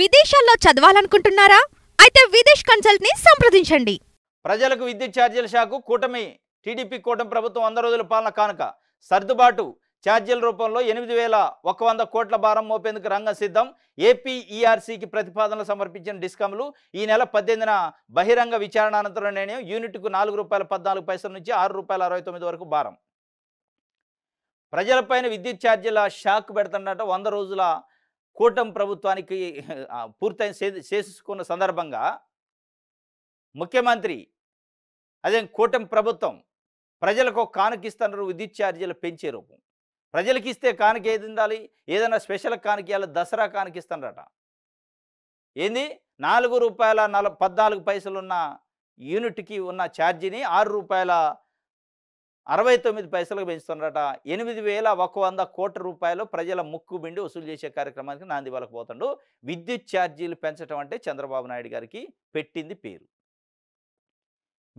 విదేశాల్లో చదవాలనుకుంటున్నారా అయితే విదేశ్ కన్సల్ట్ ని సంప్రదించండి ప్రజలకు విద్యుత్ ఛార్జీల శాఖ కూటమి టీడీపీ కూటమి ప్రభుత్వం వంద రోజుల పాలన కానుక సర్దుబాటు ఛార్జీల రూపంలో ఎనిమిది వేల ఒక వంద కోట్ల భారం మోపేందుకు రంగం సిద్ధం ఏపీఈఆర్సీకి ప్రతిపాదనలు సమర్పించిన డిస్కమ్లు ఈ నెల పద్దెనిమిదిన బహిరంగ విచారణ అనంతరం నిర్ణయం యూనిట్కు నాలుగు రూపాయల పద్నాలుగు పైసల నుంచి ఆరు రూపాయల అరవై తొమ్మిది వరకు భారం ప్రజలపైన విద్యుత్ ఛార్జీల షాక్ పెడుతుండట వంద రోజుల కూటమి ప్రభుత్వానికి పూర్తయిన చేసుకున్న సందర్భంగా ముఖ్యమంత్రి అదే కూటమి ప్రభుత్వం ప్రజలకు కానుకిస్తారు విద్యుత్ ఛార్జీలు పెంచే రూపం ప్రజలకి ఇస్తే కానుక ఏది ఉండాలి ఏదైనా స్పెషల్ కానుక ఇవ్వాలి దసరా కానుకిస్తారట ఏంది నాలుగు రూపాయల నల పద్నాలుగు పైసలున్న యూనిట్కి ఉన్న ఛార్జీని ఆరు రూపాయల అరవై తొమ్మిది పైసలకు పెంచుతున్నారట ఎనిమిది వేల ఒక వంద కోట్ల రూపాయలు ప్రజల ముక్కు బిండి వసూలు చేసే కార్యక్రమానికి నాంది పోతుండు విద్యుత్ ఛార్జీలు పెంచడం అంటే చంద్రబాబు నాయుడు గారికి పెట్టింది పేరు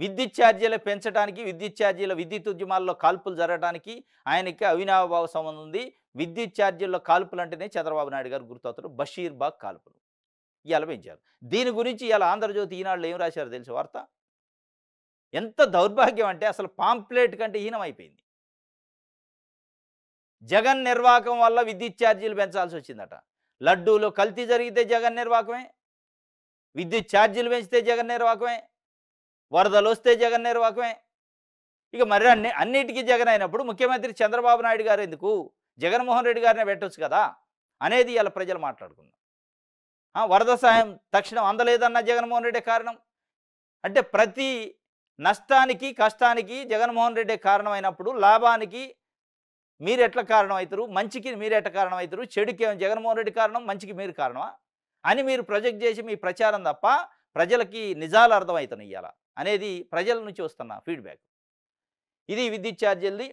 విద్యుత్ ఛార్జీలు పెంచడానికి విద్యుత్ ఛార్జీల విద్యుత్ ఉద్యమాల్లో కాల్పులు జరగడానికి ఆయనకి అవినాభావ సంబంధం ఉంది విద్యుత్ ఛార్జీల్లో కాల్పులు అంటేనే చంద్రబాబు నాయుడు గారు గుర్తవుతారు బషీర్ బాగ్ కాల్పులు ఇవాళ పెంచారు దీని గురించి ఇవాళ ఆంధ్రజ్యోతి ఈనాడులో ఏం రాశారు తెలుసు వార్త ఎంత దౌర్భాగ్యం అంటే అసలు పాంప్లెట్ కంటే హీనమైపోయింది జగన్ నిర్వాహకం వల్ల విద్యుత్ ఛార్జీలు పెంచాల్సి వచ్చిందట లడ్డూలో కల్తీ జరిగితే జగన్ నిర్వాహకమే విద్యుత్ ఛార్జీలు పెంచితే జగన్ నిర్వాహకమే వరదలు వస్తే జగన్ నిర్వాహకమే ఇక మరి అన్ని అన్నిటికీ జగన్ అయినప్పుడు ముఖ్యమంత్రి చంద్రబాబు నాయుడు గారు ఎందుకు జగన్మోహన్ రెడ్డి గారినే పెట్టవచ్చు కదా అనేది ఇలా ప్రజలు మాట్లాడుకున్నారు వరద సహాయం తక్షణం అందలేదన్న జగన్మోహన్ రెడ్డి కారణం అంటే ప్రతి నష్టానికి కష్టానికి జగన్మోహన్ రెడ్డి కారణమైనప్పుడు లాభానికి మీరు ఎట్లా కారణం అవుతారు మంచికి మీరు ఎట్ల కారణం అవుతారు చెడుకి జగన్మోహన్ రెడ్డి కారణం మంచికి మీరు కారణమా అని మీరు ప్రొజెక్ట్ చేసి మీ ప్రచారం తప్ప ప్రజలకి నిజాలు అర్థమవుతాను ఇవ్వాలా అనేది ప్రజల నుంచి వస్తున్న ఫీడ్బ్యాక్ ఇది విద్యుత్ ఛార్జీలది